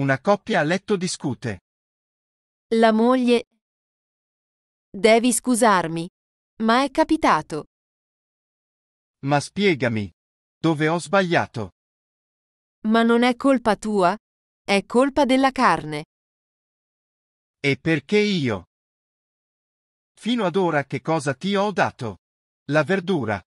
Una coppia a letto discute. La moglie. Devi scusarmi, ma è capitato. Ma spiegami, dove ho sbagliato? Ma non è colpa tua, è colpa della carne. E perché io? Fino ad ora che cosa ti ho dato? La verdura,